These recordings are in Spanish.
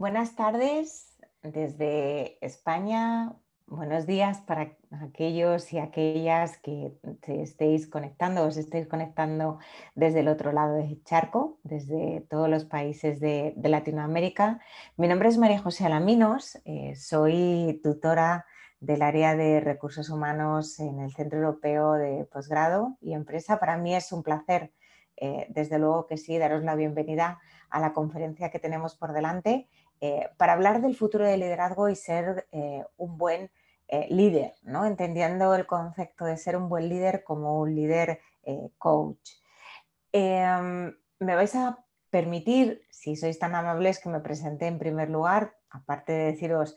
Buenas tardes desde España. Buenos días para aquellos y aquellas que te estéis conectando, os estáis conectando desde el otro lado de charco, desde todos los países de, Latinoamérica. Mi nombre es María José Alaminos, eh, soy tutora del área de recursos humanos en el Centro Europeo de Posgrado y Empresa. Para mí es un placer, eh, desde luego que sí, daros la bienvenida a la conferencia que tenemos por delante eh, para hablar del futuro del liderazgo y ser eh, un buen eh, líder, entendiendo el concepto de ser un buen líder como un líder coach. Em, me vais a permitir, si sois tan amables, que me presente en primer lugar, aparte de deciros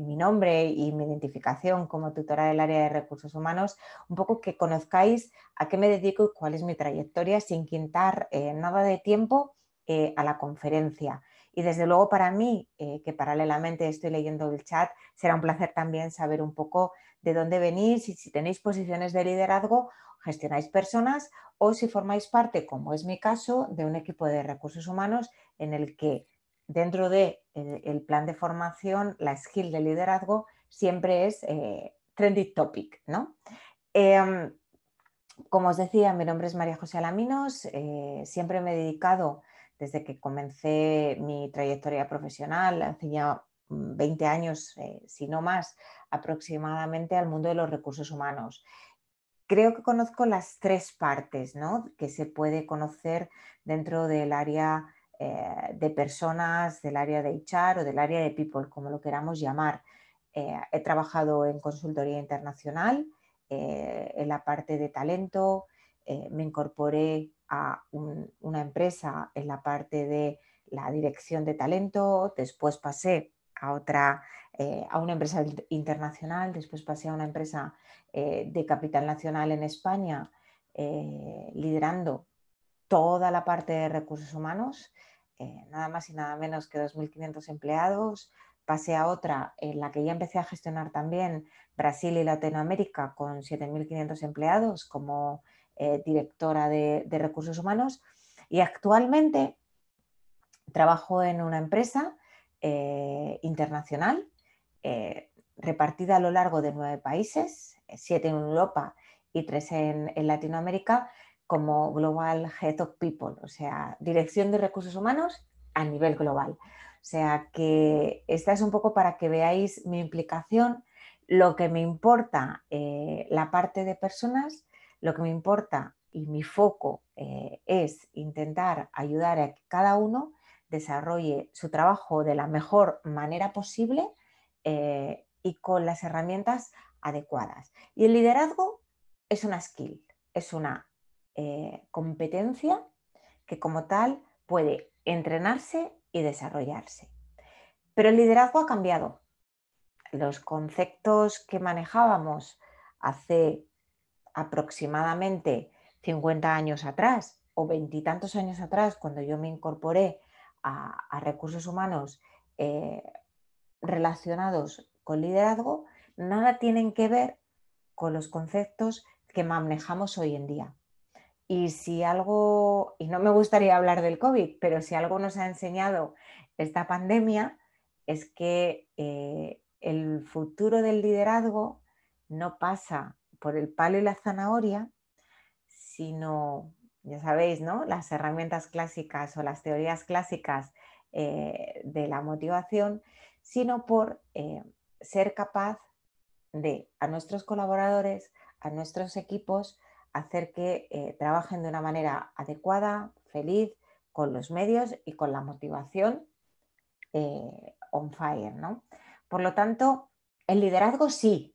mi nombre y mi identificación como tutora del área de recursos humanos, un poco que conozcáis a qué me dedico y cuál es mi trayectoria sin quitar nada de tiempo a la conferencia. Y desde luego para mí, eh, que paralelamente estoy leyendo el chat, será un placer también saber un poco de dónde venís y si tenéis posiciones de liderazgo, gestionáis personas o si formáis parte, como es mi caso, de un equipo de recursos humanos en el que dentro del de eh, el plan de formación, la skill de liderazgo siempre es eh, trendy topic, ¿no? Em, como os decía, mi nombre es María José Alaminos, eh, siempre me he dedicado desde que comencé mi trayectoria profesional, hace ya 20 mm, años, eh, si no más, aproximadamente al mundo de los recursos humanos. Creo que conozco las tres partes que se puede conocer dentro del área eh, de personas, del área de HR o del área de people, como lo queramos llamar. Eh, he trabajado en consultoría internacional, en la parte de talento, me incorporé a una empresa en la parte de la dirección de talento, después pasé a otra, eh, a una empresa internacional, después pasé a una empresa eh, de capital nacional en España, eh, liderando toda la parte de recursos humanos, nada más y nada menos que 2.500 empleados. Pasé a otra en la que ya empecé a gestionar también Brasil y Latinoamérica con 7.500 empleados como eh, directora de, recursos humanos. Y actualmente trabajo en una empresa eh, internacional eh, repartida a lo largo de nueve países, siete en Europa y tres en, Latinoamérica, como Global Head of People, o sea, dirección de recursos humanos a nivel global. O sea que esta es un poco para que veáis mi implicación, lo que me importa la parte de personas lo que me importa y mi foco eh, es intentar ayudar a que cada uno desarrolle su trabajo de la mejor manera posible eh, y con las herramientas adecuadas. Y el liderazgo es una skill, es una eh, competencia que como tal puede entrenarse y desarrollarse. Pero el liderazgo ha cambiado. Los conceptos que manejábamos hace aproximadamente 50 años atrás o veintitantos años atrás, cuando yo me incorporé a, recursos humanos eh, relacionados con liderazgo, nada tienen que ver con los conceptos que manejamos hoy en día. Y si algo, y no me gustaría hablar del COVID, pero si algo nos ha enseñado esta pandemia, es que eh, el futuro del liderazgo no pasa por el palo y la zanahoria, sino, ya sabéis, ¿no? Las herramientas clásicas o las teorías clásicas eh, de la motivación, sino por eh, ser capaz de a nuestros colaboradores, a nuestros equipos, hacer que eh, trabajen de una manera adecuada, feliz, con los medios y con la motivación on fire, ¿no? Por lo tanto, el liderazgo sí,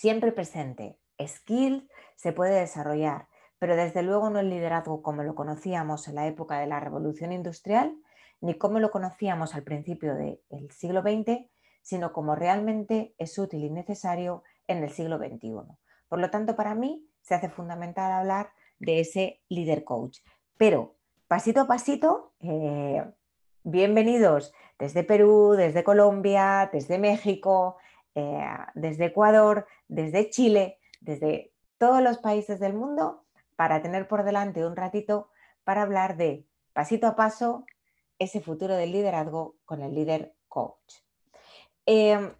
siempre presente. Skill se puede desarrollar, pero desde luego no el liderazgo como lo conocíamos en la época de la revolución industrial, ni como lo conocíamos al principio del siglo XX, sino como realmente es útil y necesario en el siglo XXI. Por lo tanto, para mí se hace fundamental hablar de ese líder coach. Pero pasito a pasito, eh, bienvenidos desde Perú, desde Colombia, desde México, eh, desde Ecuador, desde Chile, desde todos los países del mundo, para tener por delante un ratito para hablar de pasito a paso ese futuro del liderazgo con el líder coach. Em,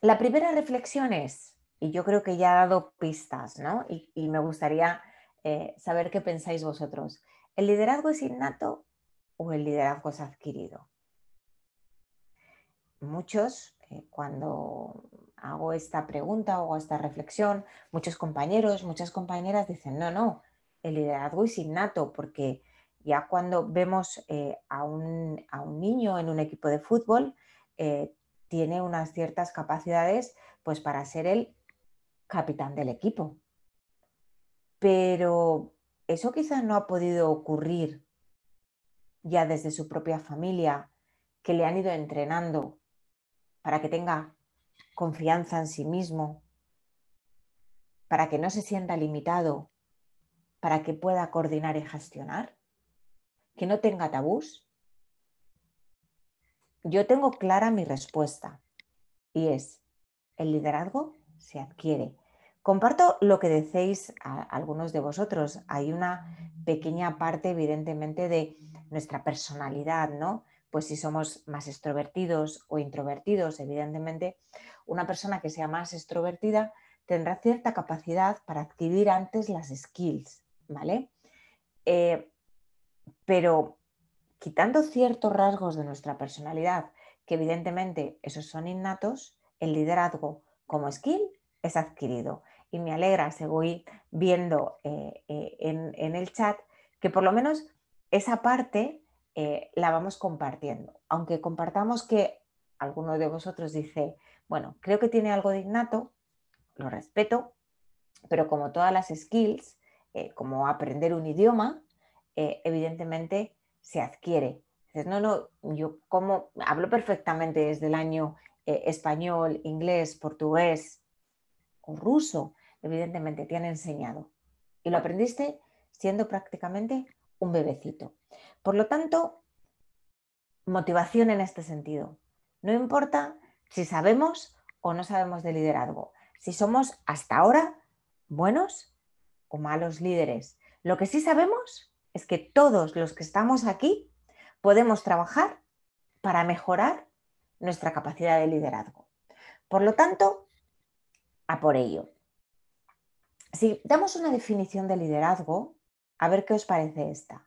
la primera reflexión es, y yo creo que ya ha dado pistas, ¿no? Y, me gustaría eh, saber qué pensáis vosotros. ¿El liderazgo es innato o el liderazgo es adquirido? Muchos eh, cuando hago esta pregunta o esta reflexión, muchos compañeros, muchas compañeras dicen, no, no, el liderazgo es innato, porque ya cuando vemos eh, a, un, niño en un equipo de fútbol, eh, tiene unas ciertas capacidades pues, para ser el capitán del equipo. Pero eso quizás no ha podido ocurrir ya desde su propia familia, que le han ido entrenando para que tenga confianza en sí mismo, para que no se sienta limitado, para que pueda coordinar y gestionar, que no tenga tabús? Yo tengo clara mi respuesta y es, el liderazgo se adquiere. Comparto lo que decéis algunos de vosotros. Hay una pequeña parte, evidentemente, de nuestra personalidad, ¿no? pues si somos más extrovertidos o introvertidos, evidentemente, una persona que sea más extrovertida tendrá cierta capacidad para adquirir antes las skills, ¿vale? Eh, pero quitando ciertos rasgos de nuestra personalidad, que evidentemente esos son innatos, el liderazgo como skill es adquirido. Y me alegra, se voy viendo eh, eh, en el chat, que por lo menos esa parte eh, la vamos compartiendo. Aunque compartamos que alguno de vosotros dice, bueno, creo que tiene algo de innato, lo respeto, pero como todas las skills, eh, como aprender un idioma, eh, evidentemente se adquiere. no, no, yo como hablo perfectamente desde el año español, inglés, portugués o ruso, evidentemente te han enseñado. Y lo aprendiste siendo prácticamente un bebecito. Por lo tanto, motivación en este sentido. No importa si sabemos o no sabemos de liderazgo, si somos hasta ahora buenos o malos líderes. Lo que sí sabemos es que todos los que estamos aquí podemos trabajar para mejorar nuestra capacidad de liderazgo. Por lo tanto, a por ello. Si damos una definición de liderazgo, a ver qué os parece esta.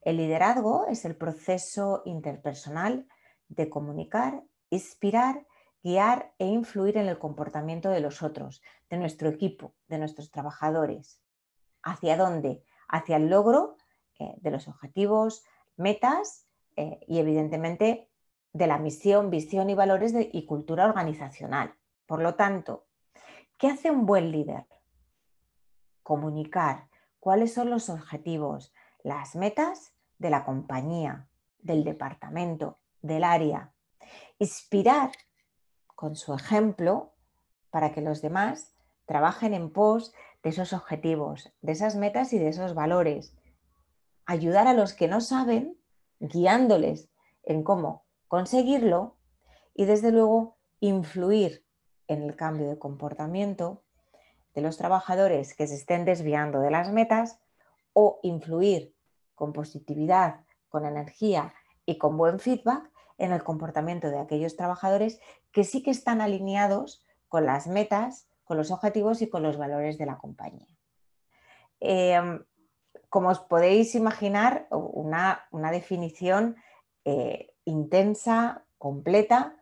El liderazgo es el proceso interpersonal de comunicar, inspirar, guiar e influir en el comportamiento de los otros, de nuestro equipo, de nuestros trabajadores. ¿Hacia dónde? Hacia el logro eh, de los objetivos, metas eh, y evidentemente de la misión, visión y valores y cultura organizacional. Por lo tanto, ¿qué hace un buen líder? Comunicar, cuáles son los objetivos, las metas de la compañía, del departamento, del área. Inspirar con su ejemplo para que los demás trabajen en pos de esos objetivos, de esas metas y de esos valores. Ayudar a los que no saben, guiándoles en cómo conseguirlo y desde luego influir en el cambio de comportamiento de los trabajadores que se estén desviando de las metas o influir con positividad, con energía y con buen feedback en el comportamiento de aquellos trabajadores que sí que están alineados con las metas, con los objetivos y con los valores de la compañía. Em, como os podéis imaginar, una, definición eh, intensa, completa,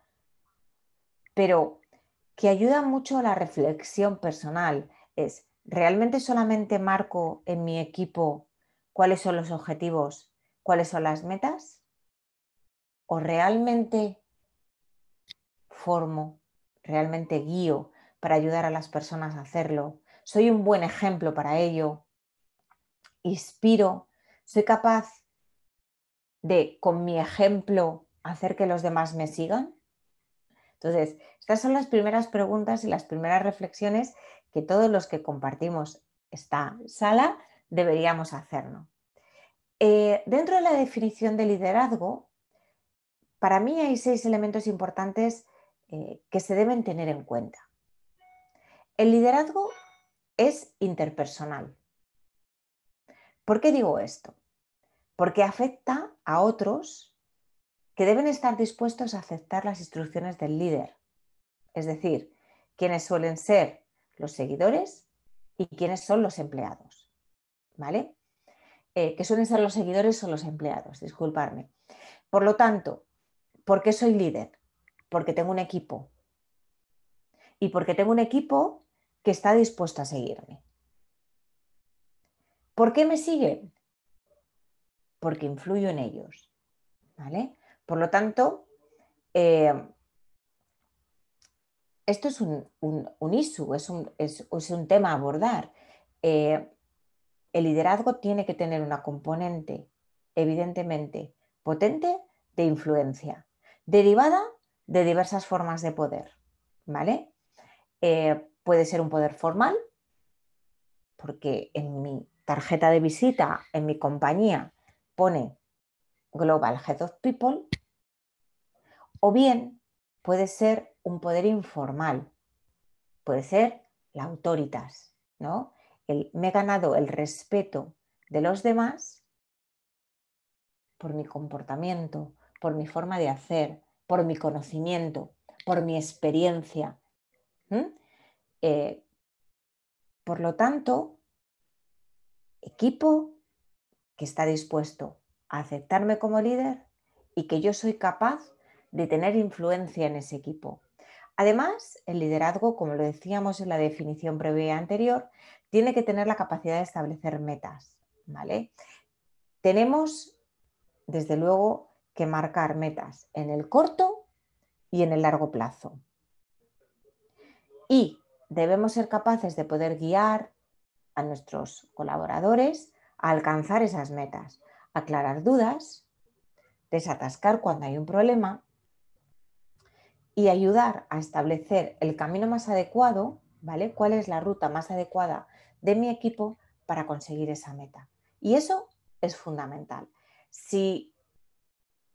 pero que ayuda mucho a la reflexión personal es, ¿realmente solamente marco en mi equipo cuáles son los objetivos, cuáles son las metas? ¿O realmente formo, realmente guío para ayudar a las personas a hacerlo? ¿Soy un buen ejemplo para ello? ¿Inspiro? ¿Soy capaz de, con mi ejemplo, hacer que los demás me sigan? Entonces, estas son las primeras preguntas y las primeras reflexiones que todos los que compartimos esta sala deberíamos hacernos. Eh, dentro de la definición de liderazgo, para mí hay seis elementos importantes eh, que se deben tener en cuenta. El liderazgo es interpersonal. ¿Por qué digo esto? Porque afecta a otros que deben estar dispuestos a aceptar las instrucciones del líder, es decir, quienes suelen ser los seguidores y quiénes son los empleados. ¿Vale? Eh, que suelen ser los seguidores o los empleados, disculparme. Por lo tanto, ¿por qué soy líder? Porque tengo un equipo. Y porque tengo un equipo que está dispuesto a seguirme. ¿Por qué me siguen? Porque influyo en ellos. ¿Vale? Por lo tanto, eh, esto es un, un, es un, tema a abordar. Eh, el liderazgo tiene que tener una componente, evidentemente, potente de influencia, derivada de diversas formas de poder. Eh, puede ser un poder formal, porque en mi tarjeta de visita, en mi compañía, pone Global Head of People, o bien puede ser un poder informal, puede ser la autoritas, ¿no? me he ganado el respeto de los demás por mi comportamiento, por mi forma de hacer, por mi conocimiento, por mi experiencia. Eh, por lo tanto, equipo que está dispuesto a aceptarme como líder y que yo soy capaz de tener influencia en ese equipo. Además, el liderazgo, como lo decíamos en la definición previa anterior, tiene que tener la capacidad de establecer metas. ¿vale? Tenemos, desde luego, que marcar metas en el corto y en el largo plazo. Y debemos ser capaces de poder guiar a nuestros colaboradores a alcanzar esas metas, aclarar dudas, desatascar cuando hay un problema y ayudar a establecer el camino más adecuado, ¿vale? ¿Cuál es la ruta más adecuada de mi equipo para conseguir esa meta? Y eso es fundamental. Si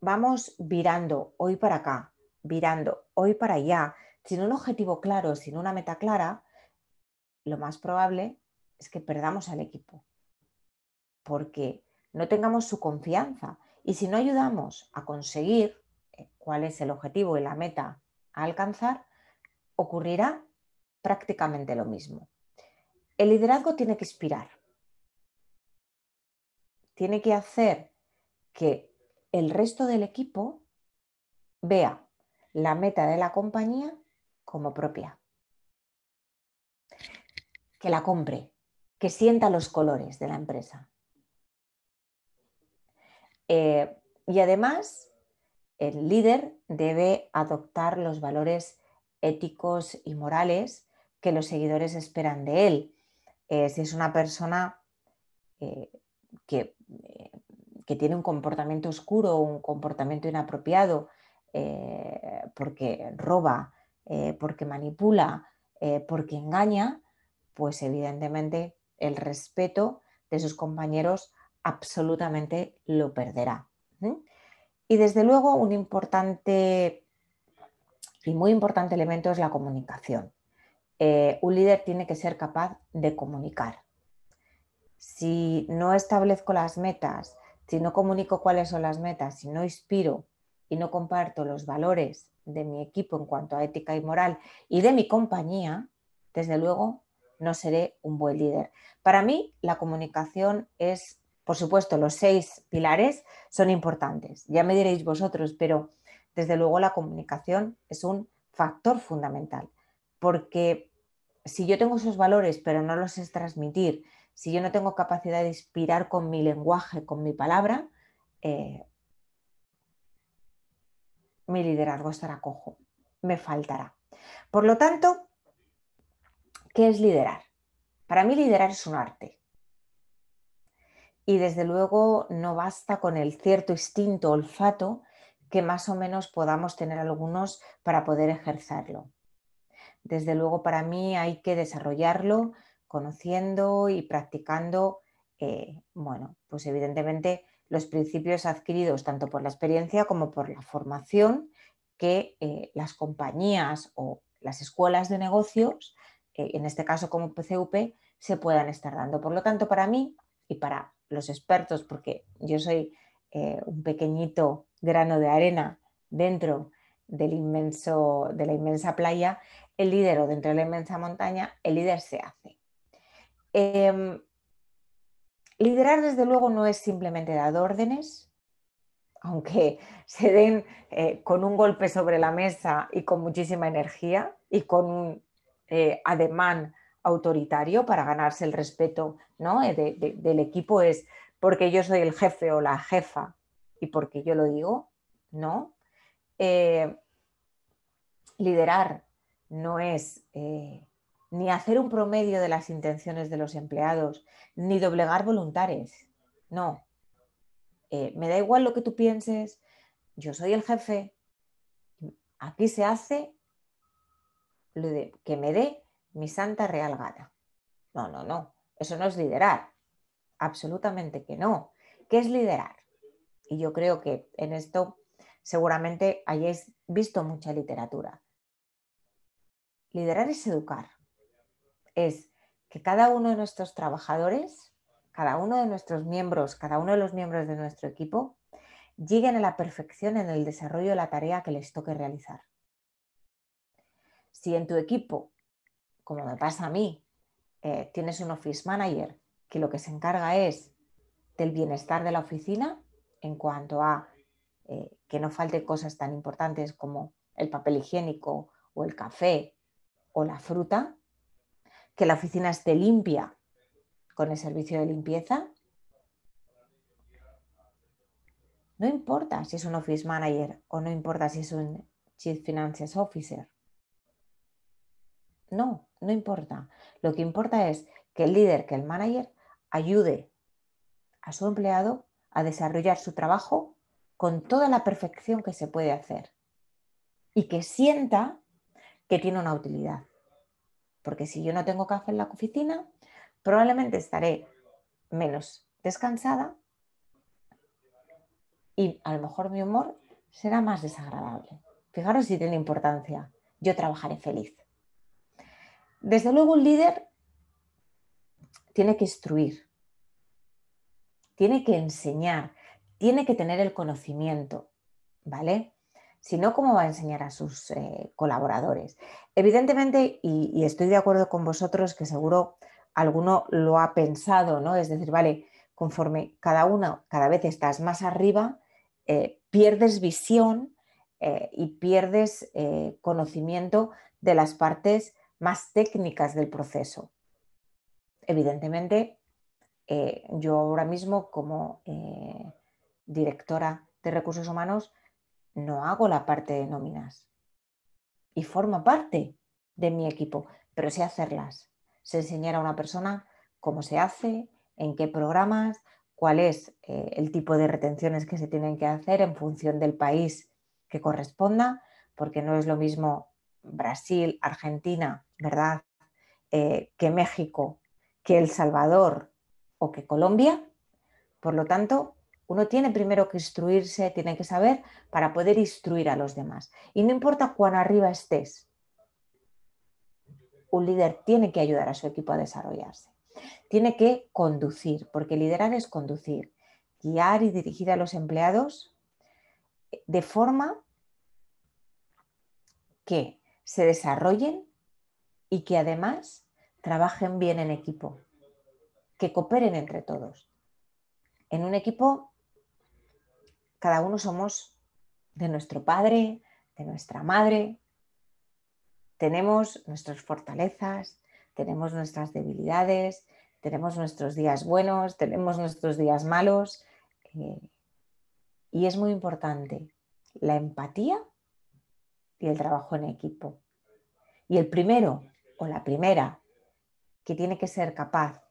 vamos virando hoy para acá, virando hoy para allá, sin un objetivo claro, sin una meta clara, lo más probable es que perdamos al equipo, porque no tengamos su confianza. Y si no ayudamos a conseguir eh, cuál es el objetivo y la meta alcanzar, ocurrirá prácticamente lo mismo. El liderazgo tiene que inspirar, tiene que hacer que el resto del equipo vea la meta de la compañía como propia, que la compre, que sienta los colores de la empresa. Eh, y además, el líder debe adoptar los valores éticos y morales que los seguidores esperan de él. Eh, si es una persona eh, eh, que, tiene un comportamiento oscuro, un comportamiento inapropiado, porque roba, porque manipula, porque engaña, pues evidentemente el respeto de sus compañeros absolutamente lo perderá. Y desde luego un importante y muy importante elemento es la comunicación. Eh, un líder tiene que ser capaz de comunicar. Si no establezco las metas, si no comunico cuáles son las metas, si no inspiro y no comparto los valores de mi equipo en cuanto a ética y moral y de mi compañía, desde luego no seré un buen líder. Para mí, la comunicación es por supuesto, los seis pilares son importantes, ya me diréis vosotros, pero desde luego la comunicación es un factor fundamental, porque si yo tengo esos valores pero no los es transmitir, si yo no tengo capacidad de inspirar con mi lenguaje, con mi palabra, eh, mi liderazgo estará cojo, me faltará. Por lo tanto, ¿qué es liderar? Para mí liderar es un arte y desde luego no basta con el cierto instinto olfato que más o menos podamos tener algunos para poder ejercerlo. Desde luego para mí hay que desarrollarlo conociendo y practicando, eh, bueno, pues evidentemente los principios adquiridos tanto por la experiencia como por la formación que eh, las compañías o las escuelas de negocios, eh, en este caso como PCUP, se puedan estar dando. Por lo tanto, para mí y para los expertos, porque yo soy eh, un pequeñito grano de arena dentro del inmenso, de la inmensa playa, el líder o dentro de la inmensa montaña, el líder se hace. Em, liderar, desde luego, no es simplemente dar órdenes, aunque se den eh, con un golpe sobre la mesa y con muchísima energía y con un eh, ademán autoritario para ganarse el respeto eh, del equipo es porque yo soy el jefe o la jefa y porque yo lo digo, ¿no? Eh, liderar no es eh, ni hacer un promedio de las intenciones de los empleados, ni doblegar voluntarios, no. me da igual lo que tú pienses, yo soy el jefe, aquí se hace lo que me dé mi santa real Gata. No, no, no. Eso no es liderar. Absolutamente que no. ¿Qué es liderar? Y yo creo que en esto seguramente hayáis visto mucha literatura. Liderar es educar. Es que cada uno de nuestros trabajadores, cada uno de nuestros miembros, cada uno de los miembros de nuestro equipo, lleguen a la perfección en el desarrollo de la tarea que les toque realizar. Si en tu equipo como me pasa a mí, eh, tienes un office manager que lo que se encarga es del bienestar de la oficina en cuanto a eh, que no falte cosas tan importantes como el papel higiénico o el café o la fruta, que la oficina esté limpia con el servicio de limpieza. No importa si es un office manager o no importa si es un chief finances officer. No, no importa. Lo que importa es que el líder, que el manager, ayude a su empleado a desarrollar su trabajo con toda la perfección que se puede hacer y que sienta que tiene una utilidad. Porque si yo no tengo café en la oficina, probablemente estaré menos descansada y a lo mejor mi humor será más desagradable. Fijaros si tiene importancia. Yo trabajaré feliz. Desde luego un líder tiene que instruir, tiene que enseñar, tiene que tener el conocimiento, ¿vale? Si no, ¿cómo va a enseñar a sus eh, colaboradores? Evidentemente, y, estoy de acuerdo con vosotros que seguro alguno lo ha pensado, ¿no? Es decir, vale, conforme cada uno, cada vez estás más arriba, eh, pierdes visión eh, y pierdes conocimiento de las partes más técnicas del proceso. Evidentemente, eh, yo ahora mismo como eh, directora de recursos humanos no hago la parte de nóminas y forma parte de mi equipo, pero sé hacerlas. Sé enseñar a una persona cómo se hace, en qué programas, cuál es eh, el tipo de retenciones que se tienen que hacer en función del país que corresponda, porque no es lo mismo Brasil, Argentina, ¿verdad? Eh, que México, que El Salvador o que Colombia. Por lo tanto, uno tiene primero que instruirse, tiene que saber para poder instruir a los demás. Y no importa cuán arriba estés, un líder tiene que ayudar a su equipo a desarrollarse. Tiene que conducir, porque liderar es conducir, guiar y dirigir a los empleados de forma que se desarrollen y que además trabajen bien en equipo, que cooperen entre todos. En un equipo, cada uno somos de nuestro padre, de nuestra madre, tenemos nuestras fortalezas, tenemos nuestras debilidades, tenemos nuestros días buenos, tenemos nuestros días malos. Eh, y es muy importante la empatía y el trabajo en equipo. Y el primero o la primera que tiene que ser capaz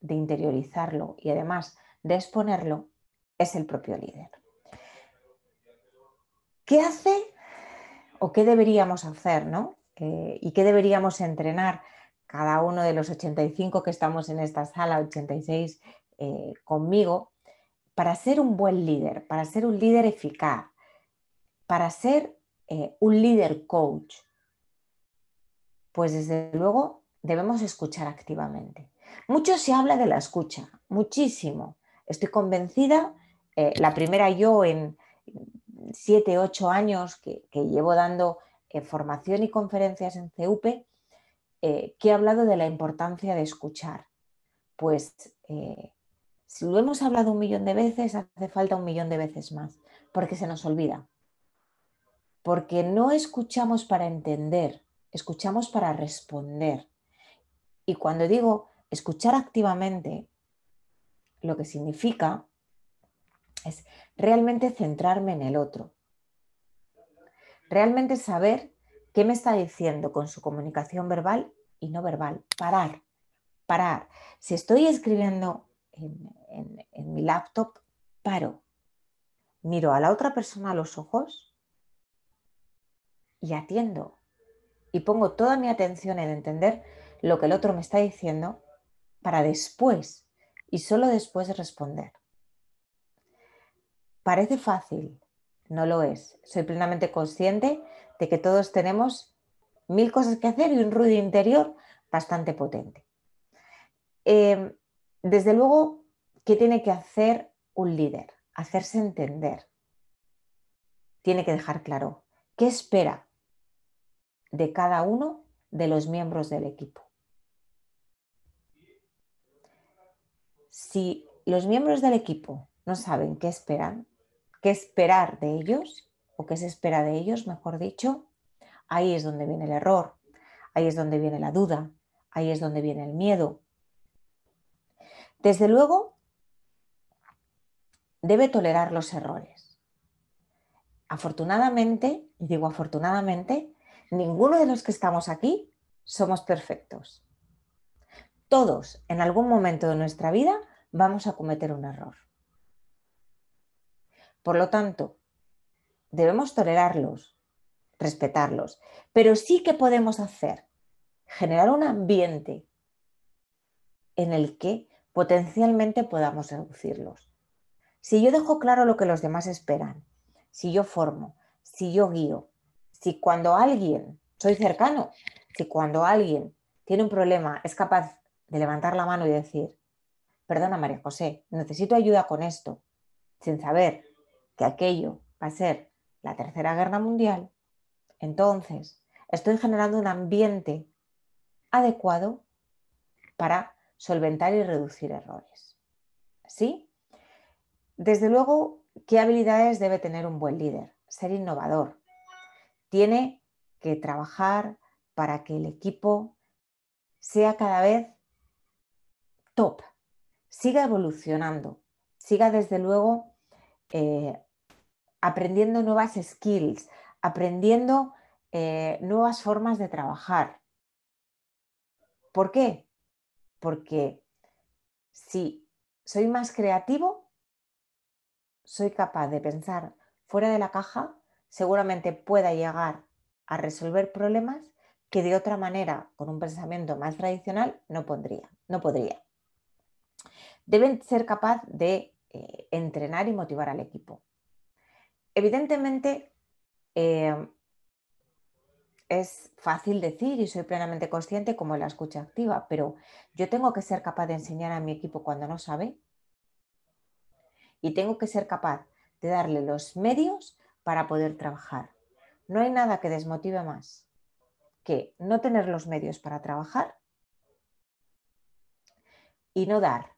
de interiorizarlo y además de exponerlo es el propio líder. ¿Qué hace o qué deberíamos hacer ¿no? Eh, y qué deberíamos entrenar cada uno de los 85 que estamos en esta sala, 86 eh, conmigo, para ser un buen líder, para ser un líder eficaz, para ser eh, un líder coach, pues desde luego debemos escuchar activamente. Mucho se habla de la escucha, muchísimo. Estoy convencida, eh, la primera yo en siete, ocho años que, llevo dando eh, formación y conferencias en CUP, que he hablado de la importancia de escuchar. Pues si lo hemos hablado un millón de veces, hace falta un millón de veces más, porque se nos olvida porque no escuchamos para entender, escuchamos para responder. Y cuando digo escuchar activamente, lo que significa es realmente centrarme en el otro, realmente saber qué me está diciendo con su comunicación verbal y no verbal, parar, parar. Si estoy escribiendo en, mi laptop, paro, miro a la otra persona a los ojos y atiendo y pongo toda mi atención en entender lo que el otro me está diciendo para después y solo después responder. Parece fácil, no lo es. Soy plenamente consciente de que todos tenemos mil cosas que hacer y un ruido interior bastante potente. Em, desde luego, ¿qué tiene que hacer un líder? Hacerse entender. Tiene que dejar claro qué espera de cada uno de los miembros del equipo. Si los miembros del equipo no saben qué esperan, qué esperar de ellos, o qué se espera de ellos, mejor dicho, ahí es donde viene el error, ahí es donde viene la duda, ahí es donde viene el miedo. Desde luego, debe tolerar los errores. Afortunadamente, y digo afortunadamente, Ninguno de los que estamos aquí somos perfectos. Todos, en algún momento de nuestra vida, vamos a cometer un error. Por lo tanto, debemos tolerarlos, respetarlos, pero sí que podemos hacer generar un ambiente en el que potencialmente podamos reducirlos. Si yo dejo claro lo que los demás esperan, si yo formo, si yo guío, si cuando alguien, soy cercano, si cuando alguien tiene un problema es capaz de levantar la mano y decir, perdona María José, necesito ayuda con esto, sin saber que aquello va a ser la tercera guerra mundial, entonces estoy generando un ambiente adecuado para solventar y reducir errores. ¿Sí? Desde luego, ¿qué habilidades debe tener un buen líder? Ser innovador, tiene que trabajar para que el equipo sea cada vez top, siga evolucionando, siga desde luego eh, aprendiendo nuevas skills, aprendiendo eh, nuevas formas de trabajar. ¿Por qué? Porque si soy más creativo, soy capaz de pensar fuera de la caja seguramente pueda llegar a resolver problemas que de otra manera, con un pensamiento más tradicional, no, pondría, no podría. Deben ser capaz de eh, entrenar y motivar al equipo. Evidentemente, em, es fácil decir y soy plenamente consciente como la escucha activa, pero yo tengo que ser capaz de enseñar a mi equipo cuando no sabe y tengo que ser capaz de darle los medios para poder trabajar. No hay nada que desmotive más que no tener los medios para trabajar y no dar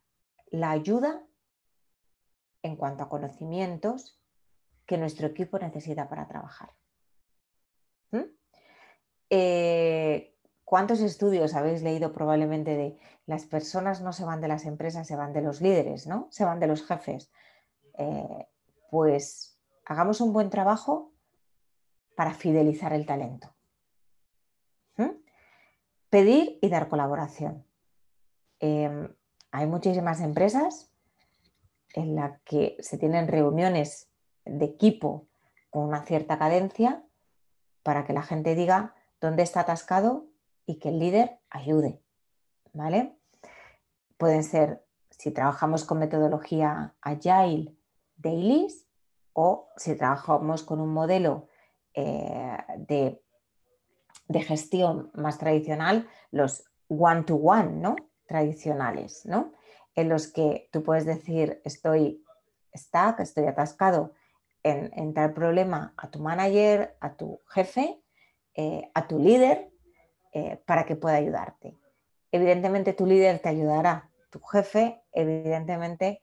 la ayuda en cuanto a conocimientos que nuestro equipo necesita para trabajar. ¿Mm? Eh, ¿Cuántos estudios habéis leído probablemente de las personas no se van de las empresas, se van de los líderes, ¿no? Se van de los jefes. Eh, pues hagamos un buen trabajo para fidelizar el talento. Pedir y dar colaboración. Em, hay muchísimas empresas en las que se tienen reuniones de equipo con una cierta cadencia para que la gente diga dónde está atascado y que el líder ayude. ¿Vale? Pueden ser, si trabajamos con metodología agile, dailies, o si trabajamos con un modelo eh, de, gestión más tradicional, los one-to-one -one, to one no tradicionales, en los que tú puedes decir estoy estoy atascado en, tal problema a tu manager, a tu jefe, eh, a tu líder, eh, para que pueda ayudarte. Evidentemente tu líder te ayudará, tu jefe, evidentemente,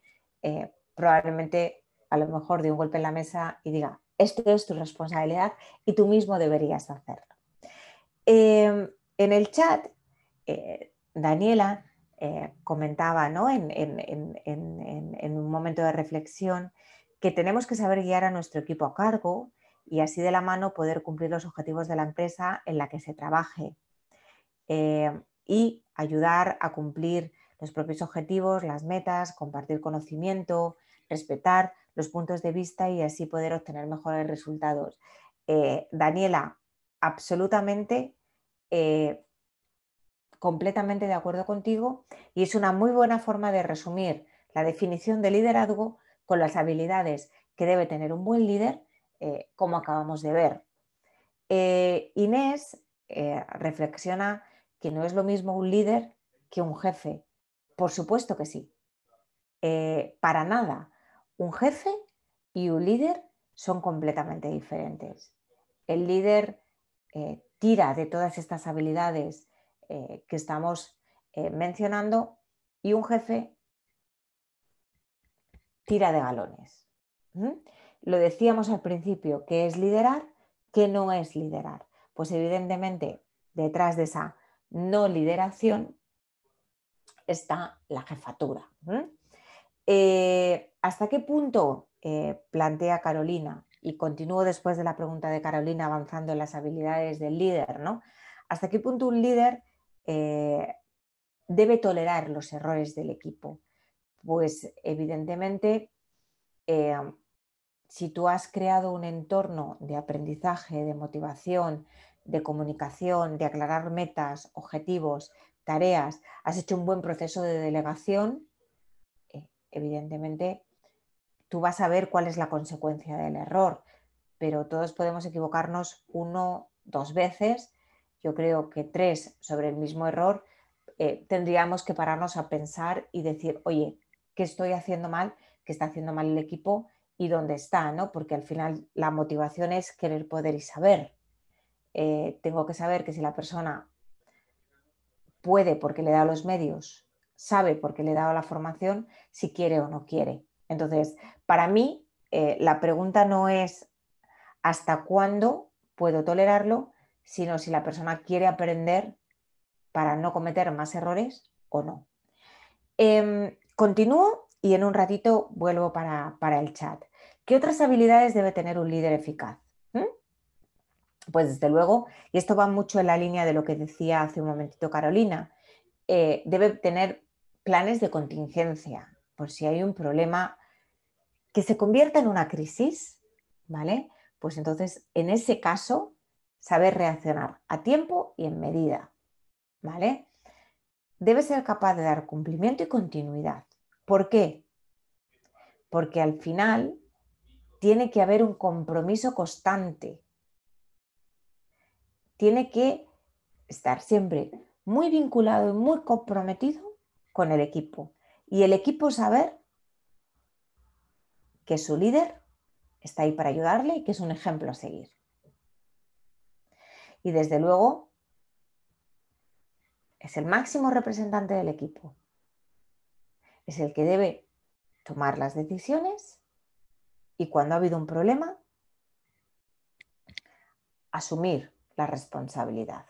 probablemente a lo mejor de un golpe en la mesa y diga, esto es tu responsabilidad y tú mismo deberías hacerlo. Em, en el chat, eh, Daniela eh, comentaba ¿no? en, un momento de reflexión que tenemos que saber guiar a nuestro equipo a cargo y así de la mano poder cumplir los objetivos de la empresa en la que se trabaje em, y ayudar a cumplir los propios objetivos, las metas, compartir conocimiento, respetar los puntos de vista y así poder obtener mejores resultados. Eh, Daniela, absolutamente, eh, completamente de acuerdo contigo y es una muy buena forma de resumir la definición de liderazgo con las habilidades que debe tener un buen líder, eh, como acabamos de ver. Inés reflexiona que no es lo mismo un líder que un jefe. Por supuesto que sí. para nada. Un jefe y un líder son completamente diferentes. El líder eh, tira de todas estas habilidades eh, que estamos eh, mencionando y un jefe tira de galones. Lo decíamos al principio, ¿qué es liderar? ¿Qué no es liderar? Pues evidentemente detrás de esa no lideración está la jefatura. ¿Hasta qué punto, eh, plantea Carolina, y continúo después de la pregunta de Carolina avanzando en las habilidades del líder, ¿no? ¿Hasta qué punto un líder eh, debe tolerar los errores del equipo? Pues evidentemente, eh, si tú has creado un entorno de aprendizaje, de motivación, de comunicación, de aclarar metas, objetivos, tareas, has hecho un buen proceso de delegación, evidentemente tú vas a ver cuál es la consecuencia del error, pero todos podemos equivocarnos uno, dos veces, yo creo que tres sobre el mismo error, eh, tendríamos que pararnos a pensar y decir, oye, ¿qué estoy haciendo mal? ¿Qué está haciendo mal el equipo? ¿Y dónde está? ¿no? Porque al final la motivación es querer poder y saber. Eh, tengo que saber que si la persona puede porque le da los medios, sabe porque le he dado la formación, si quiere o no quiere. Entonces, para mí, eh, la pregunta no es hasta cuándo puedo tolerarlo, sino si la persona quiere aprender para no cometer más errores o no. Em, continúo y en un ratito vuelvo para, el chat. ¿Qué otras habilidades debe tener un líder eficaz? ¿Mm? Pues desde luego, y esto va mucho en la línea de lo que decía hace un momentito Carolina, eh, debe tener planes de contingencia, por si hay un problema que se convierta en una crisis, ¿vale? Pues entonces, en ese caso, saber reaccionar a tiempo y en medida, ¿vale? Debe ser capaz de dar cumplimiento y continuidad. ¿Por qué? Porque al final tiene que haber un compromiso constante. Tiene que estar siempre muy vinculado y muy comprometido con el equipo. Y el equipo saber que su líder está ahí para ayudarle y que es un ejemplo a seguir. Y desde luego es el máximo representante del equipo. Es el que debe tomar las decisiones y cuando ha habido un problema, asumir la responsabilidad.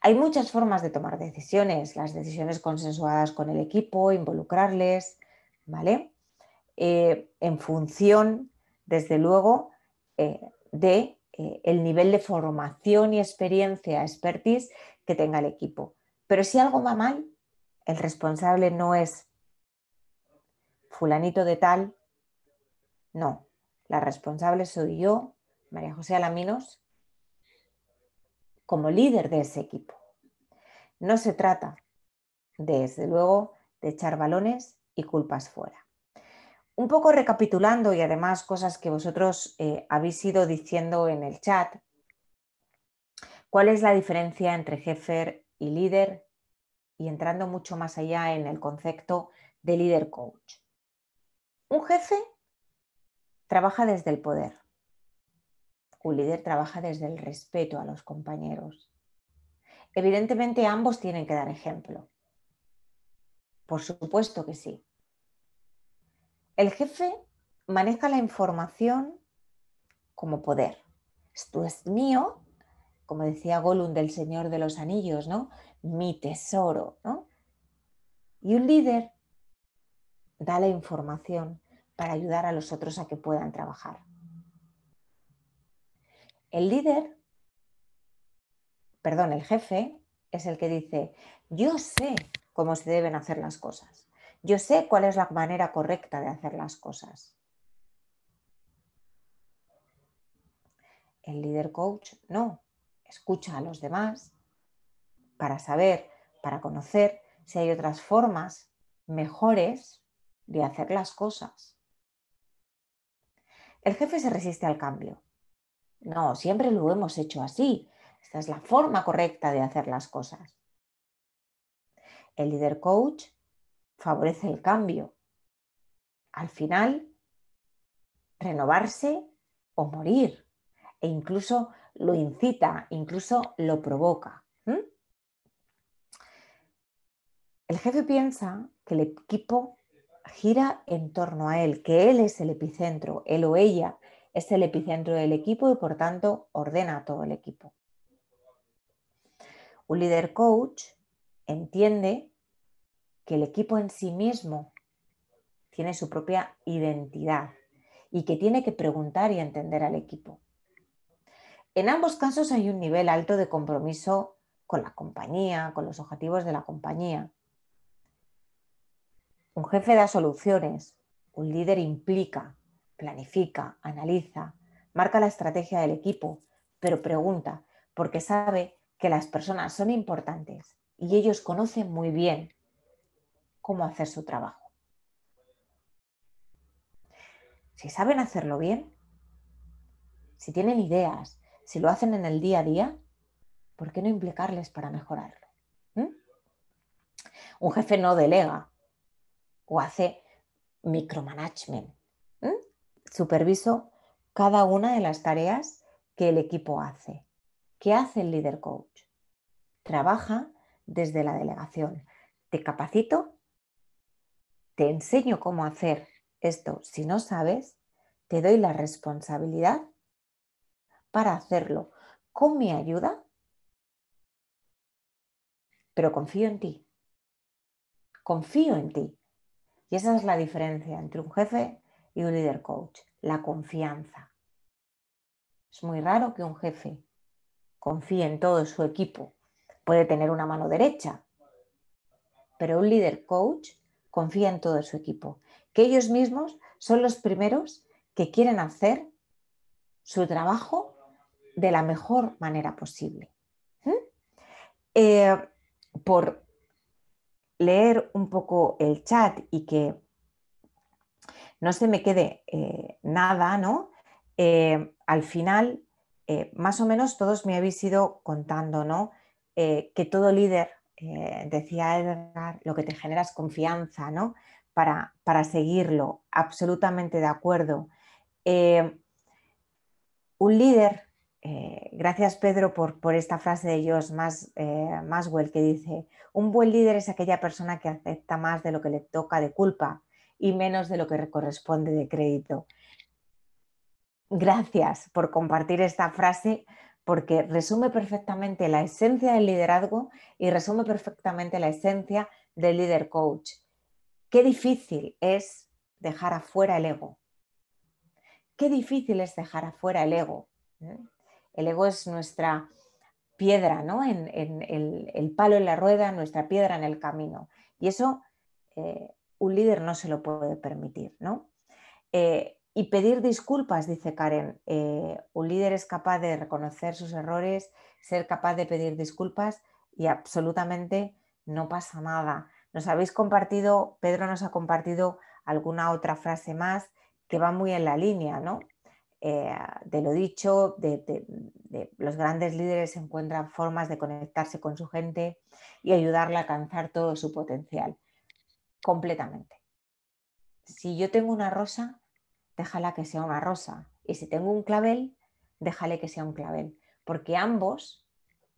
Hay muchas formas de tomar decisiones, las decisiones consensuadas con el equipo, involucrarles, ¿vale? Eh, en función, desde luego, del eh, de eh, el nivel de formación y experiencia, expertise que tenga el equipo. Pero si algo va mal, el responsable no es fulanito de tal, no. La responsable soy yo, María José Alaminos, como líder de ese equipo. No se trata, desde luego, de echar balones, y culpas fuera. Un poco recapitulando y además cosas que vosotros eh, habéis ido diciendo en el chat, ¿cuál es la diferencia entre jefe y líder? Y entrando mucho más allá en el concepto de líder coach. Un jefe trabaja desde el poder. Un líder trabaja desde el respeto a los compañeros. Evidentemente ambos tienen que dar ejemplo. Por supuesto que sí. El jefe maneja la información como poder. Esto es mío, como decía Gollum del Señor de los Anillos, ¿no? Mi tesoro, ¿no? Y un líder da la información para ayudar a los otros a que puedan trabajar. El líder, perdón, el jefe, es el que dice, yo sé cómo se deben hacer las cosas. Yo sé cuál es la manera correcta de hacer las cosas. El líder coach no, escucha a los demás para saber, para conocer si hay otras formas mejores de hacer las cosas. El jefe se resiste al cambio. No, siempre lo hemos hecho así. Esta es la forma correcta de hacer las cosas el líder coach favorece el cambio. Al final, renovarse o morir. E incluso lo incita, incluso lo provoca. El jefe piensa que el equipo gira en torno a él, que él es el epicentro, él o ella es el epicentro del equipo y por tanto ordena a todo el equipo. Un líder coach entiende que el equipo en sí mismo tiene su propia identidad y que tiene que preguntar y entender al equipo. En ambos casos hay un nivel alto de compromiso con la compañía, con los objetivos de la compañía. Un jefe da soluciones, un líder implica, planifica, analiza, marca la estrategia del equipo, pero pregunta porque sabe que las personas son importantes y ellos conocen muy bien cómo hacer su trabajo. Si saben hacerlo bien, si tienen ideas, si lo hacen en el día a día, ¿por qué no implicarles para mejorarlo? ¿Mm? Un jefe no delega o hace micromanagement. ¿Mm? Superviso cada una de las tareas que el equipo hace. ¿Qué hace el líder coach? Trabaja desde la delegación. Te capacito, te enseño cómo hacer esto si no sabes, te doy la responsabilidad para hacerlo con mi ayuda, pero confío en ti. Confío en ti. Y esa es la diferencia entre un jefe y un líder coach, la confianza. Es muy raro que un jefe confíe en todo su equipo puede tener una mano derecha, pero un líder coach confía en todo su equipo, que ellos mismos son los primeros que quieren hacer su trabajo de la mejor manera posible. ¿Mm? Eh, por leer un poco el chat y que no se me quede eh, nada, ¿no? Eh, al final, más o menos todos me habéis ido contando, ¿no? Eh, que todo líder, eh, decía Edgar, lo que te genera es confianza, ¿no? Para, seguirlo, absolutamente de acuerdo. Eh, un líder, gracias Pedro por, esta frase de Josh más Maswell que dice, un buen líder es aquella persona que acepta más de lo que le toca de culpa y menos de lo que corresponde de crédito. Gracias por compartir esta frase porque resume perfectamente la esencia del liderazgo y resume perfectamente la esencia del líder coach. Qué difícil es dejar afuera el ego. Qué difícil es dejar afuera el ego. ¿eh? El ego es nuestra piedra, ¿no? En, el, palo en la rueda, nuestra piedra en el camino. Y eso eh, un líder no se lo puede permitir, ¿no? Eh, y pedir disculpas, dice Karen. Eh, un líder es capaz de reconocer sus errores, ser capaz de pedir disculpas y absolutamente no pasa nada. Nos habéis compartido, Pedro nos ha compartido alguna otra frase más que va muy en la línea, ¿no? Eh, de lo dicho, de, los grandes líderes encuentran formas de conectarse con su gente y ayudarla a alcanzar todo su potencial. Completamente. Si yo tengo una rosa, déjala que sea una rosa. Y si tengo un clavel, déjale que sea un clavel, porque ambos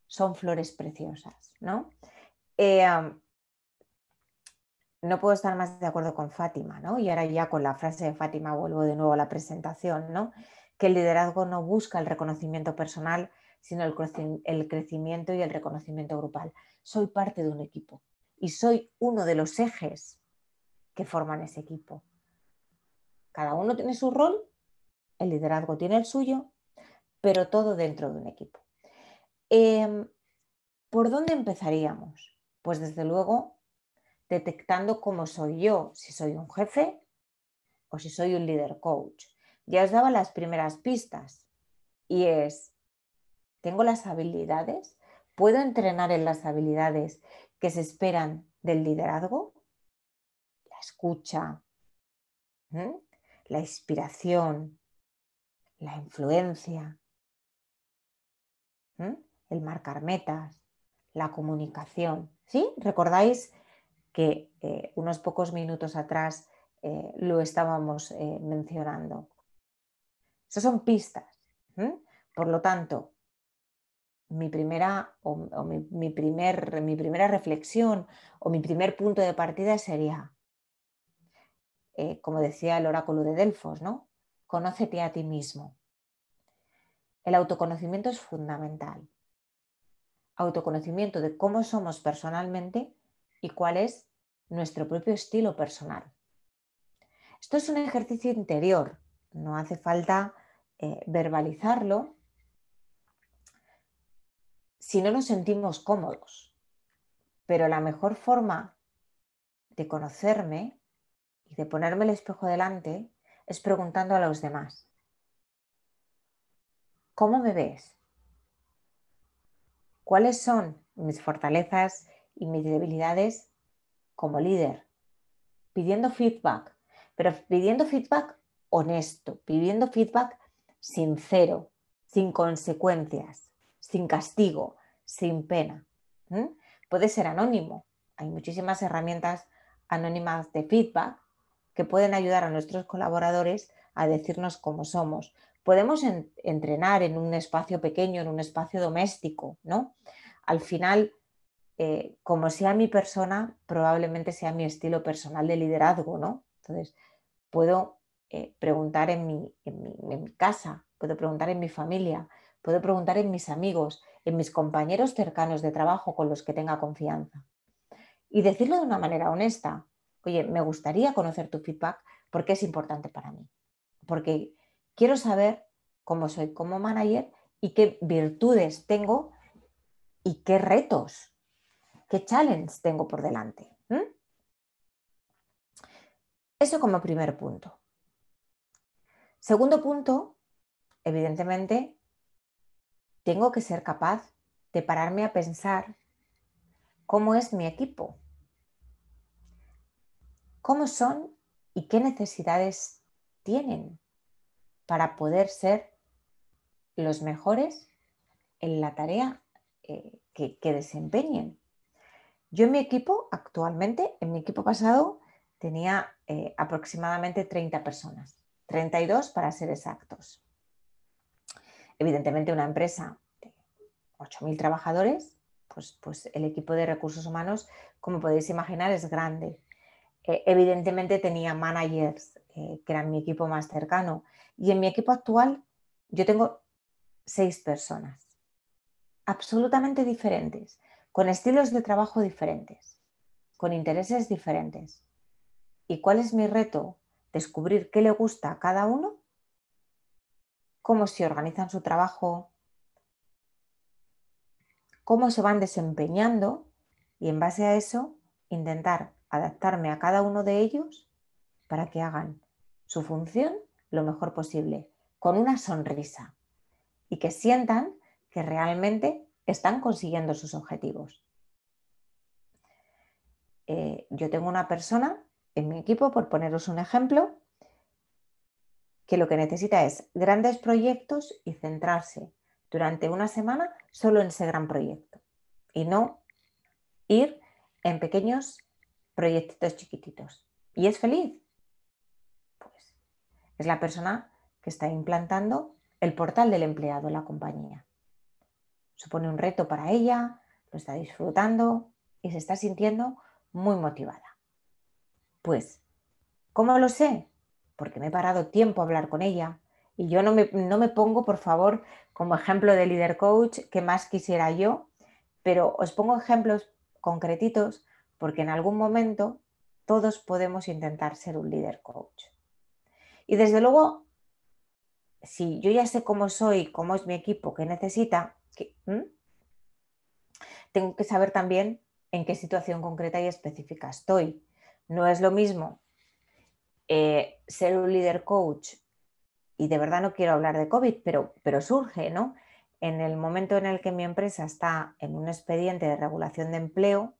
son flores preciosas, ¿no? Eh, no puedo estar más de acuerdo con Fátima, ¿no? Y ahora ya con la frase de Fátima vuelvo de nuevo a la presentación, ¿no? Que el liderazgo no busca el reconocimiento personal, sino el, crecimiento y el reconocimiento grupal. Soy parte de un equipo y soy uno de los ejes que forman ese equipo. Cada uno tiene su rol, el liderazgo tiene el suyo, pero todo dentro de un equipo. Em, ¿Por dónde empezaríamos? Pues desde luego detectando cómo soy yo, si soy un jefe o si soy un líder coach. Ya os daba las primeras pistas y es, ¿tengo las habilidades? ¿Puedo entrenar en las habilidades que se esperan del liderazgo? La escucha, ¿Mm? la inspiración, la influencia, el marcar metas, la comunicación. ¿Sí? ¿Recordáis que eh, unos pocos minutos atrás eh, lo estábamos eh, mencionando? Esas son pistas. Por lo tanto, mi primera reflexión o mi primer punto de partida sería eh, como decía el oráculo de Delfos, ¿no? Conócete a ti mismo. El autoconocimiento es fundamental. Autoconocimiento de cómo somos personalmente y cuál es nuestro propio estilo personal. Esto es un ejercicio interior, no hace falta eh, verbalizarlo si no nos sentimos cómodos. Pero la mejor forma de conocerme y de ponerme el espejo delante es preguntando a los demás, ¿cómo me ves? ¿Cuáles son mis fortalezas y mis debilidades como líder? Pidiendo feedback, pero pidiendo feedback honesto, pidiendo feedback sincero, sin consecuencias, sin castigo, sin pena. Puede ser anónimo. Hay muchísimas herramientas anónimas de feedback que pueden ayudar a nuestros colaboradores a decirnos cómo somos. Podemos entrenar en un espacio pequeño, en un espacio doméstico, ¿no? Al final, eh, como sea mi persona, probablemente sea mi estilo personal de liderazgo, ¿no? Entonces, puedo eh, preguntar en mi casa, puedo preguntar en mi familia, puedo preguntar en mis amigos, en mis compañeros cercanos de trabajo con los que tenga confianza. Y decirlo de una manera honesta, oye, me gustaría conocer tu feedback porque es importante para mí, porque quiero saber cómo soy como manager y qué virtudes tengo y qué retos, qué challenge tengo por delante. Eso como primer punto. Segundo punto, evidentemente, tengo que ser capaz de pararme a pensar cómo es mi equipo, cómo son y qué necesidades tienen para poder ser los mejores en la tarea eh, que, desempeñen. Yo en mi equipo, actualmente, en mi equipo pasado, tenía eh, aproximadamente 30 personas, 32 para ser exactos. Evidentemente, una empresa de 8.000 trabajadores, pues, pues el equipo de recursos humanos, como podéis imaginar, es grande. Eh, evidentemente tenía managers eh, que eran mi equipo más cercano. Y en mi equipo actual yo tengo seis personas, absolutamente diferentes, con estilos de trabajo diferentes, con intereses diferentes. ¿Y cuál es mi reto? Descubrir qué le gusta a cada uno, cómo se organizan su trabajo, cómo se van desempeñando y en base a eso intentar adaptarme a cada uno de ellos para que hagan su función lo mejor posible, con una sonrisa y que sientan que realmente están consiguiendo sus objetivos. Eh, yo tengo una persona en mi equipo, por poneros un ejemplo, que lo que necesita es grandes proyectos y centrarse durante una semana solo en ese gran proyecto y no ir en pequeños proyectitos chiquititos. ¿Y es feliz? Pues es la persona que está implantando el portal del empleado en la compañía. Supone un reto para ella, lo está disfrutando y se está sintiendo muy motivada. Pues, ¿cómo lo sé? Porque me he parado tiempo a hablar con ella, y yo no me, no me, pongo, por favor, como ejemplo de líder coach que más quisiera yo, pero os pongo ejemplos concretitos porque en algún momento todos podemos intentar ser un líder coach. Y desde luego, si yo ya sé cómo soy, cómo es mi equipo, qué necesita, tengo que saber también en qué situación concreta y específica estoy. No es lo mismo eh, ser un líder coach, y de verdad no quiero hablar de COVID, pero, pero surge, ¿no? En el momento en el que mi empresa está en un expediente de regulación de empleo,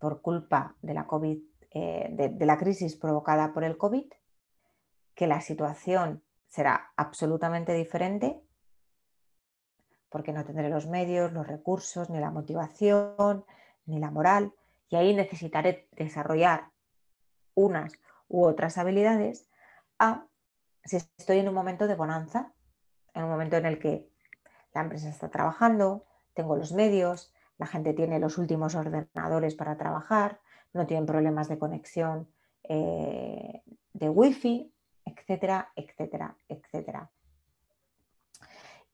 por culpa de la, COVID, eh, de la crisis provocada por el COVID, que la situación será absolutamente diferente porque no tendré los medios, los recursos, ni la motivación, ni la moral, y ahí necesitaré desarrollar unas u otras habilidades a si estoy en un momento de bonanza, en un momento en el que la empresa está trabajando, tengo los medios, la gente tiene los últimos ordenadores para trabajar, no tienen problemas de conexión eh, de wifi, etcétera, etcétera, etcétera.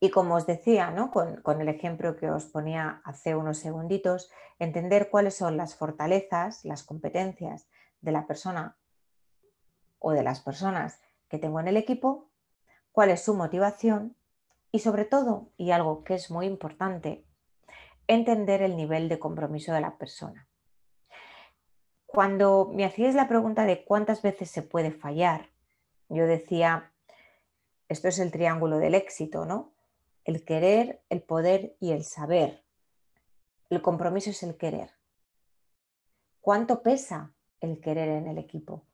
Y como os decía, con, con, el ejemplo que os ponía hace unos segunditos, entender cuáles son las fortalezas, las competencias de la persona o de las personas que tengo en el equipo, cuál es su motivación y sobre todo, y algo que es muy importante, entender el nivel de compromiso de la persona. Cuando me hacías la pregunta de cuántas veces se puede fallar, yo decía, esto es el triángulo del éxito, ¿no? El querer, el poder y el saber. El compromiso es el querer. ¿Cuánto pesa el querer en el equipo?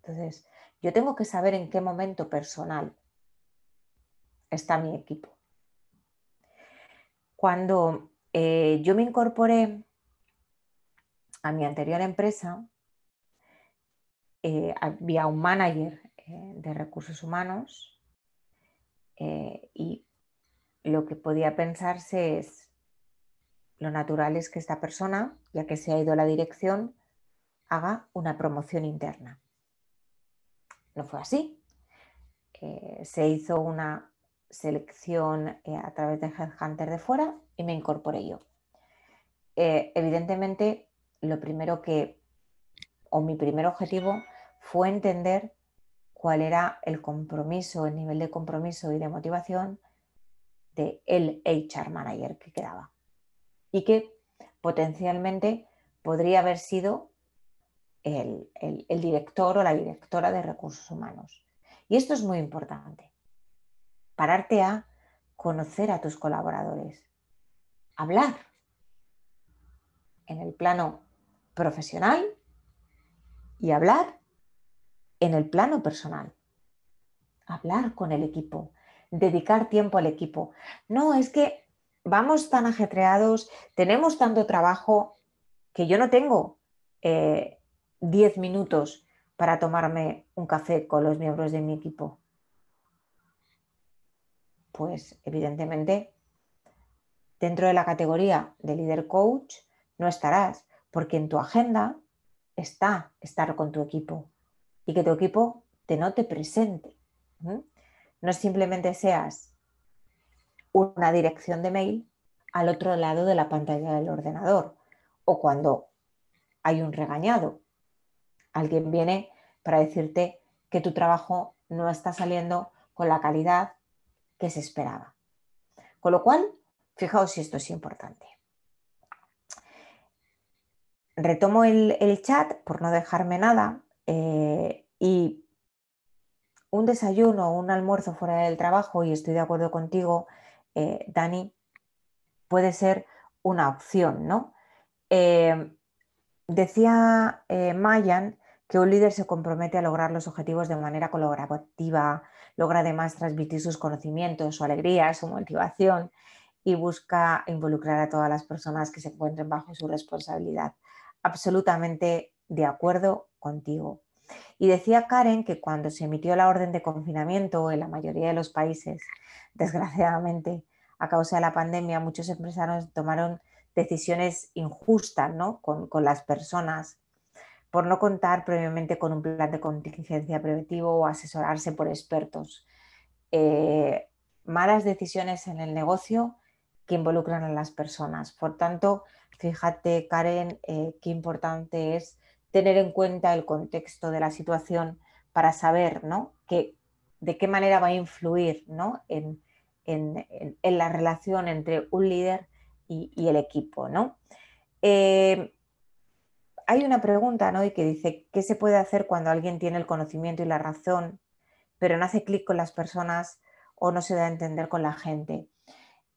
Entonces, yo tengo que saber en qué momento personal está mi equipo. Cuando eh, yo me incorporé a mi anterior empresa, eh, había un manager eh, de recursos humanos y lo que podía pensarse es lo natural es que esta persona, ya que se ha ido a la dirección, haga una promoción interna. No fue así. se hizo una selección eh, a través de Headhunter de fuera y me incorporé yo. Eh, evidentemente, lo primero que, o mi primer objetivo fue entender cuál era el compromiso, el nivel de compromiso y de motivación de el HR manager que quedaba y que potencialmente podría haber sido el, el director o la directora de recursos humanos. Y esto es muy importante, pararte a conocer a tus colaboradores, hablar en el plano profesional y hablar en el plano personal. Hablar con el equipo, dedicar tiempo al equipo. No, es que vamos tan ajetreados, tenemos tanto trabajo que yo no tengo 10 eh, minutos para tomarme un café con los miembros de mi equipo pues evidentemente dentro de la categoría de líder coach no estarás, porque en tu agenda está estar con tu equipo y que tu equipo te note presente. No simplemente seas una dirección de mail al otro lado de la pantalla del ordenador o cuando hay un regañado. Alguien viene para decirte que tu trabajo no está saliendo con la calidad que se esperaba. Con lo cual, fijaos si esto es importante. Retomo el, chat por no dejarme nada eh, y un desayuno o un almuerzo fuera del trabajo, y estoy de acuerdo contigo, eh, Dani, puede ser una opción, ¿no? Eh, decía Mayan que un líder se compromete a lograr los objetivos de manera colaborativa, logra además transmitir sus conocimientos, su alegría, su motivación y busca involucrar a todas las personas que se encuentren bajo su responsabilidad. Absolutamente de acuerdo contigo. Y decía Karen que cuando se emitió la orden de confinamiento en la mayoría de los países, desgraciadamente, a causa de la pandemia, muchos empresarios tomaron decisiones injustas ¿no? con, con las personas por no contar previamente con un plan de contingencia preventivo o asesorarse por expertos. Eh, malas decisiones en el negocio que involucran a las personas. Por tanto, fíjate, Karen, eh, qué importante es tener en cuenta el contexto de la situación para saber ¿no? que, de qué manera va a influir ¿no? en, en, en, la relación entre un líder y, el equipo. ¿no? Eh, hay una pregunta ¿no? y que dice, ¿qué se puede hacer cuando alguien tiene el conocimiento y la razón, pero no hace clic con las personas o no se da a entender con la gente?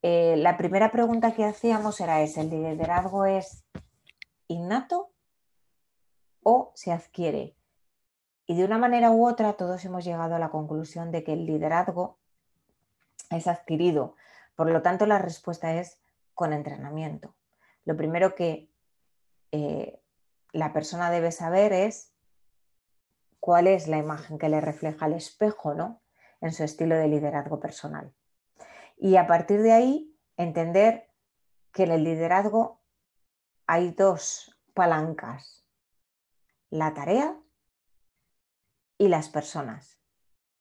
Eh, la primera pregunta que hacíamos era esa, ¿el liderazgo es innato o se adquiere? Y de una manera u otra todos hemos llegado a la conclusión de que el liderazgo es adquirido. Por lo tanto, la respuesta es con entrenamiento. Lo primero que eh, la persona debe saber es cuál es la imagen que le refleja el espejo ¿no? en su estilo de liderazgo personal. Y a partir de ahí, entender que en el liderazgo hay dos palancas, la tarea y las personas.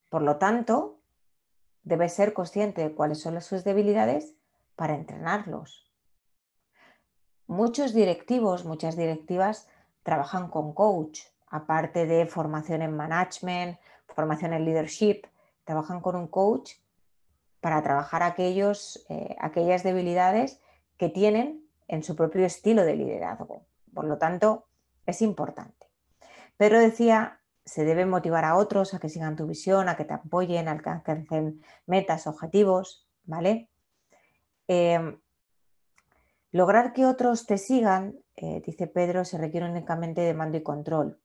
Por lo tanto, debe ser consciente de cuáles son sus debilidades para entrenarlos. Muchos directivos, muchas directivas trabajan con coach, aparte de formación en management, formación en leadership, trabajan con un coach para trabajar aquellos, eh, aquellas debilidades que tienen en su propio estilo de liderazgo. Por lo tanto, es importante. Pero decía, se debe motivar a otros a que sigan tu visión, a que te apoyen, alcancen metas, objetivos, ¿vale? Eh, Lograr que otros te sigan, eh, dice Pedro, se requiere únicamente de mando y control.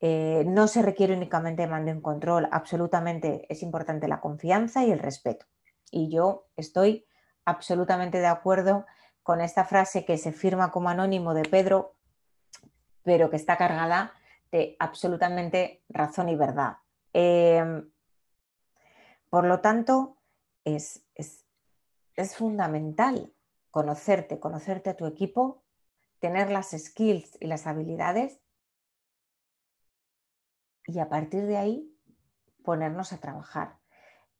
Eh, no se requiere únicamente de mando y control, absolutamente es importante la confianza y el respeto. Y yo estoy absolutamente de acuerdo con esta frase que se firma como anónimo de Pedro, pero que está cargada de absolutamente razón y verdad. Em, por lo tanto, es, es fundamental conocerte, conocerte a tu equipo, tener las skills y las habilidades y a partir de ahí ponernos a trabajar.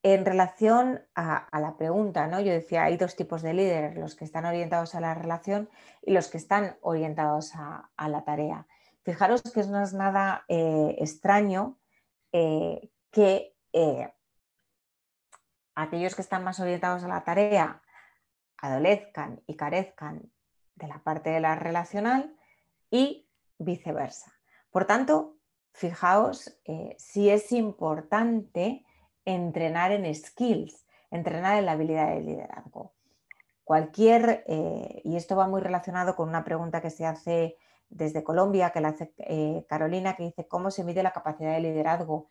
En relación a, la pregunta, ¿no? yo decía, hay dos tipos de líderes, los que están orientados a la relación y los que están orientados a, la tarea. Fijaros que no es nada eh, extraño eh, que eh, aquellos que están más orientados a la tarea adolezcan y carezcan de la parte de la relacional y viceversa. Por tanto, fijaos eh, si es importante entrenar en skills, entrenar en la habilidad de liderazgo. Cualquier, eh, y esto va muy relacionado con una pregunta que se hace desde Colombia, que la hace eh, Carolina, que dice, ¿cómo se mide la capacidad de liderazgo?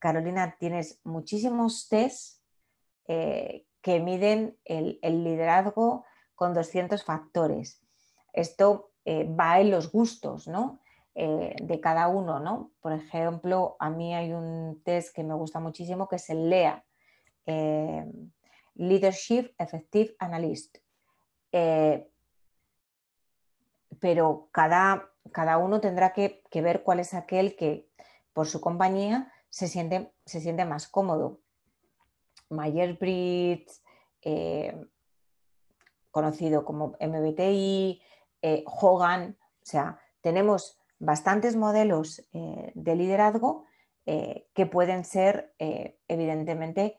Carolina, tienes muchísimos tests que miden el, liderazgo con 200 factores. Esto eh, va en los gustos ¿no? Eh, de cada uno. ¿no? Por ejemplo, a mí hay un test que me gusta muchísimo que es el LEA, eh, Leadership Effective Analyst. pero cada, cada, uno tendrá que, que, ver cuál es aquel que por su compañía se siente, se siente más cómodo mayer Bridge, eh, conocido como MBTI, eh, Hogan, o sea, tenemos bastantes modelos eh, de liderazgo que pueden ser evidentemente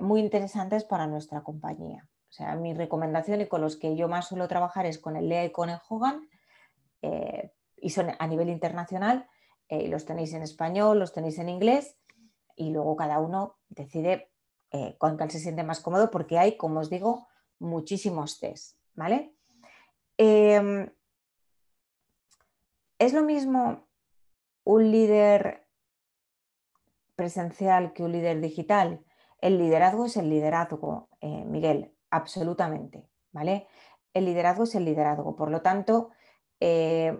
muy interesantes para nuestra compañía. O sea, mi recomendación y con los que yo más suelo trabajar es con el LEA y con el Hogan, y son a nivel internacional, los tenéis en español, los tenéis en inglés, y luego cada uno decide eh, con él se siente más cómodo, porque hay, como os digo, muchísimos test, ¿vale? Em, es lo mismo un líder presencial que un líder digital. El liderazgo es el liderazgo, eh, Miguel, absolutamente, ¿vale? El liderazgo es el liderazgo, por lo tanto, eh,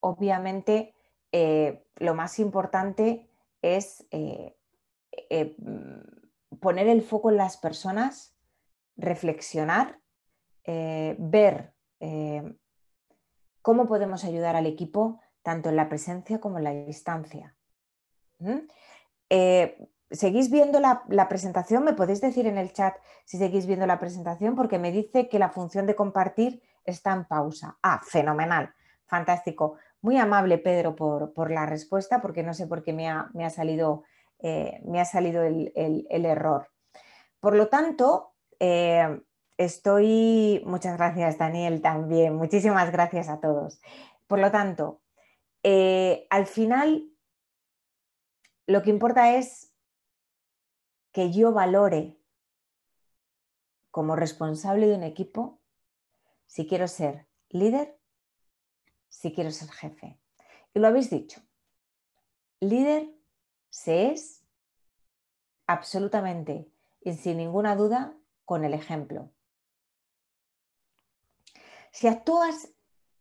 obviamente, eh, lo más importante es eh, mm, poner el foco en las personas, reflexionar, eh, ver eh, cómo podemos ayudar al equipo tanto en la presencia como en la distancia. ¿Mm? ¿Seguís viendo la, presentación? Me podéis decir en el chat si seguís viendo la presentación porque me dice que la función de compartir está en pausa. Ah, fenomenal, fantástico. Muy amable Pedro por, la respuesta porque no sé por qué me ha salido eh, me ha salido el, error. Por lo tanto, eh, estoy, muchas gracias Daniel también, muchísimas gracias a todos. Por lo tanto, eh, al final, lo que importa es que yo valore como responsable de un equipo si quiero ser líder, si quiero ser jefe. Y lo habéis dicho, líder se es absolutamente y sin ninguna duda con el ejemplo. Si actúas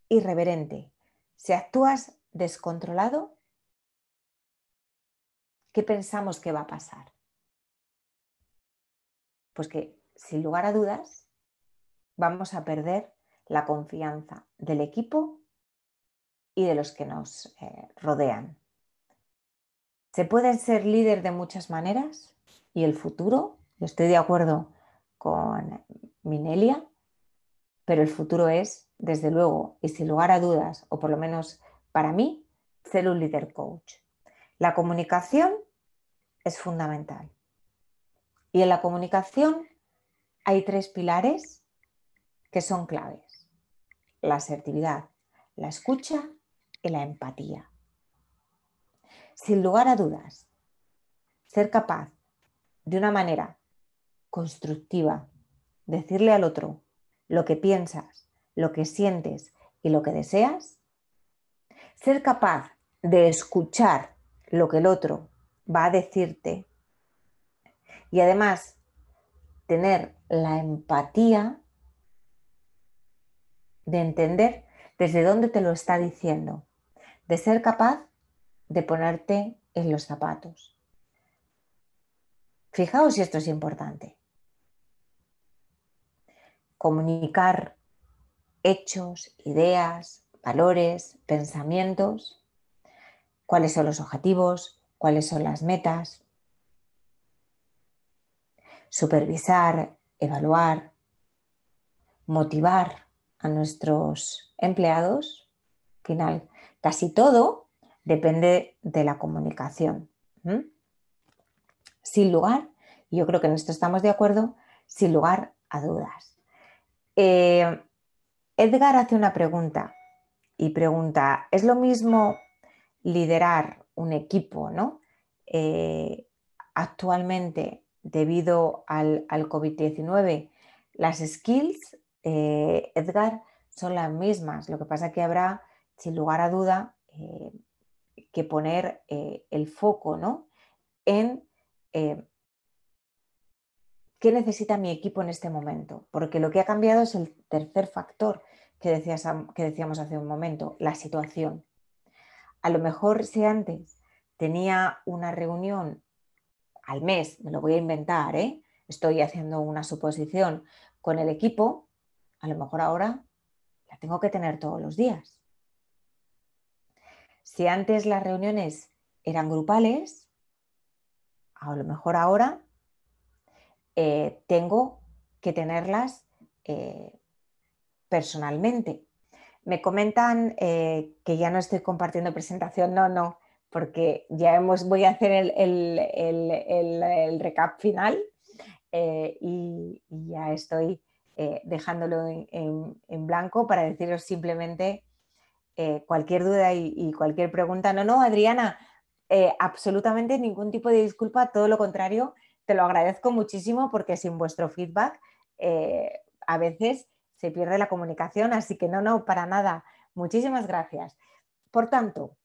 irreverente, si actúas descontrolado, ¿qué pensamos que va a pasar? Pues que, sin lugar a dudas, vamos a perder la confianza del equipo y de los que nos eh, rodean se puede ser líder de muchas maneras y el futuro, yo estoy de acuerdo con Minelia, pero el futuro es, desde luego, y sin lugar a dudas, o por lo menos para mí, ser un líder coach. La comunicación es fundamental. Y en la comunicación hay tres pilares que son claves. La asertividad, la escucha y la empatía sin lugar a dudas, ser capaz de una manera constructiva, decirle al otro lo que piensas, lo que sientes y lo que deseas, ser capaz de escuchar lo que el otro va a decirte y además tener la empatía de entender desde dónde te lo está diciendo, de ser capaz de ponerte en los zapatos. Fijaos si esto es importante. Comunicar hechos, ideas, valores, pensamientos, cuáles son los objetivos, cuáles son las metas. Supervisar, evaluar, motivar a nuestros empleados. final, casi todo depende de la comunicación. Sin lugar, yo creo que en esto estamos de acuerdo, sin lugar a dudas. Eh, Edgar hace una pregunta y pregunta, ¿es lo mismo liderar un equipo ¿no? Eh, actualmente debido al, COVID-19? Las skills, eh, Edgar, son las mismas, lo que pasa es que habrá, sin lugar a duda, que poner eh, el foco ¿no? en eh, qué necesita mi equipo en este momento, porque lo que ha cambiado es el tercer factor que, decías, que decíamos hace un momento, la situación. A lo mejor si antes tenía una reunión al mes, me lo voy a inventar, ¿eh? estoy haciendo una suposición con el equipo, a lo mejor ahora la tengo que tener todos los días. Si antes las reuniones eran grupales, a lo mejor ahora eh, tengo que tenerlas eh, personalmente. Me comentan eh, que ya no estoy compartiendo presentación, no, no, porque ya voy a hacer el, recap final y, ya estoy dejándolo en, en blanco para deciros simplemente eh, cualquier duda y, cualquier pregunta. No, no, Adriana, eh, absolutamente ningún tipo de disculpa, todo lo contrario, te lo agradezco muchísimo porque sin vuestro feedback eh, a veces se pierde la comunicación, así que no, no, para nada. Muchísimas gracias. Por tanto,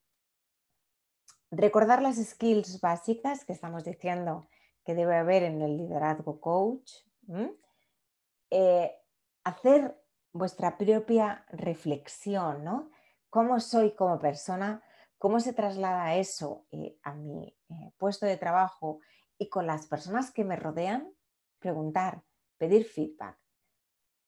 recordar las skills básicas que estamos diciendo que debe haber en el liderazgo coach, hacer vuestra propia reflexión, ¿no? cómo soy como persona, cómo se traslada eso eh, a mi eh, puesto de trabajo y con las personas que me rodean, preguntar, pedir feedback.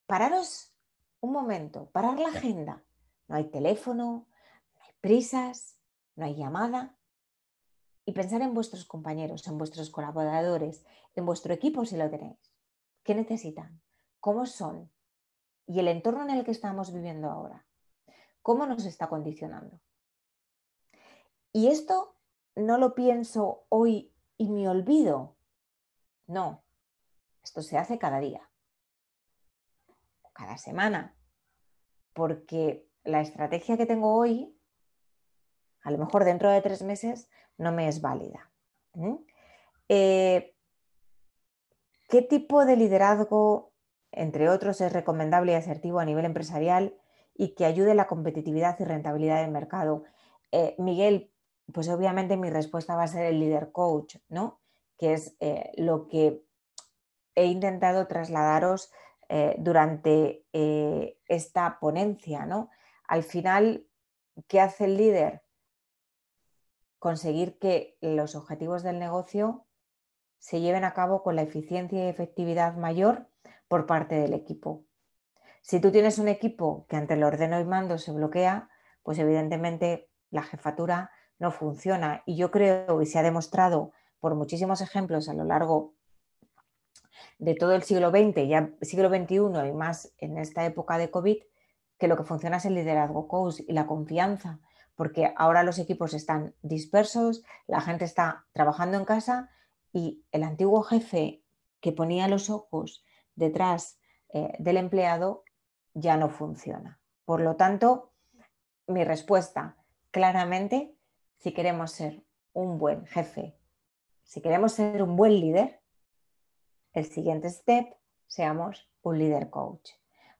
Pararos un momento, parar la agenda. No hay teléfono, no hay prisas, no hay llamada. Y pensar en vuestros compañeros, en vuestros colaboradores, en vuestro equipo si lo tenéis. ¿Qué necesitan? ¿Cómo son? Y el entorno en el que estamos viviendo ahora cómo nos está condicionando. Y esto no lo pienso hoy y me olvido. No, esto se hace cada día, cada semana, porque la estrategia que tengo hoy, a lo mejor dentro de tres meses, no me es válida. Eh, ¿Qué tipo de liderazgo, entre otros, es recomendable y asertivo a nivel empresarial? y que ayude la competitividad y rentabilidad del mercado. Eh, Miguel, pues obviamente mi respuesta va a ser el líder coach, ¿no? Que es eh, lo que he intentado trasladaros eh, durante esta ponencia, ¿no? Al final, ¿qué hace el líder? Conseguir que los objetivos del negocio se lleven a cabo con la eficiencia y efectividad mayor por parte del equipo. Si tú tienes un equipo que ante el ordeno y mando se bloquea, pues evidentemente la jefatura no funciona. Y yo creo, y se ha demostrado por muchísimos ejemplos a lo largo de todo el siglo XX, ya siglo XXI y más en esta época de COVID, que lo que funciona es el liderazgo coach y la confianza, porque ahora los equipos están dispersos, la gente está trabajando en casa y el antiguo jefe que ponía los ojos detrás eh, del empleado ya no funciona. Por lo tanto, mi respuesta claramente, si queremos ser un buen jefe, si queremos ser un buen líder, el siguiente step, seamos un líder coach.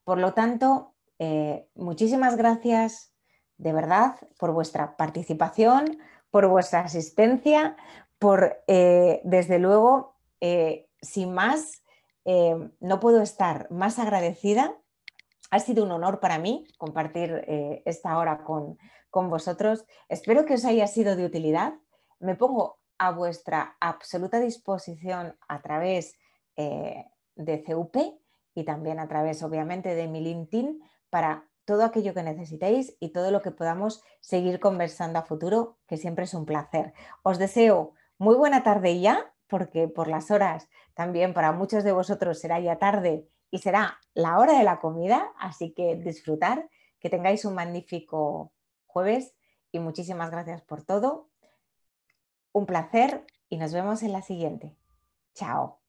Por lo tanto, eh, muchísimas gracias de verdad por vuestra participación, por vuestra asistencia, por, eh, desde luego, eh, sin más, no puedo estar más agradecida ha sido un honor para mí compartir eh, esta hora con, vosotros. Espero que os haya sido de utilidad. Me pongo a vuestra absoluta disposición a través eh, de CUP y también a través, obviamente, de mi LinkedIn para todo aquello que necesitéis y todo lo que podamos seguir conversando a futuro, que siempre es un placer. Os deseo muy buena tarde ya, porque por las horas también para muchos de vosotros será ya tarde y será la hora de la comida, así que disfrutar, que tengáis un magnífico jueves y muchísimas gracias por todo. Un placer y nos vemos en la siguiente. Chao.